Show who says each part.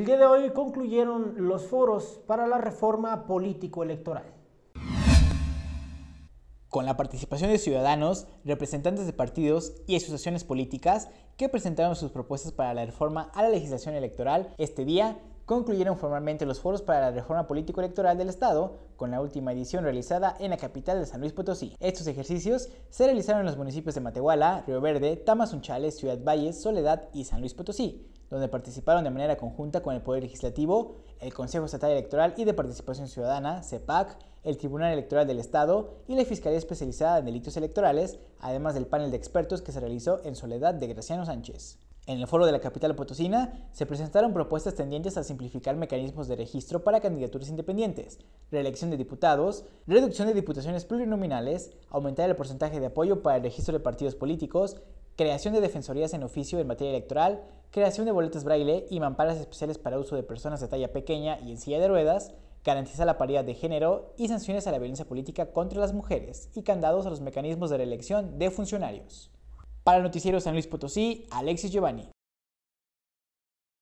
Speaker 1: El día de hoy concluyeron los foros para la reforma político-electoral. Con la participación de ciudadanos, representantes de partidos y asociaciones políticas que presentaron sus propuestas para la reforma a la legislación electoral este día, concluyeron formalmente los foros para la reforma político-electoral del Estado, con la última edición realizada en la capital de San Luis Potosí. Estos ejercicios se realizaron en los municipios de Matehuala, Río Verde, Tamazunchales, Ciudad Valles, Soledad y San Luis Potosí, donde participaron de manera conjunta con el Poder Legislativo, el Consejo Estatal Electoral y de Participación Ciudadana, CEPAC, el Tribunal Electoral del Estado y la Fiscalía Especializada en Delitos Electorales, además del panel de expertos que se realizó en Soledad de Graciano Sánchez. En el foro de la capital potosina se presentaron propuestas tendientes a simplificar mecanismos de registro para candidaturas independientes, reelección de diputados, reducción de diputaciones plurinominales, aumentar el porcentaje de apoyo para el registro de partidos políticos, creación de defensorías en oficio en materia electoral, creación de boletas braille y mamparas especiales para uso de personas de talla pequeña y en silla de ruedas, garantizar la paridad de género y sanciones a la violencia política contra las mujeres y candados a los mecanismos de reelección de funcionarios. Para Noticiero San Luis Potosí, Alexis Giovanni.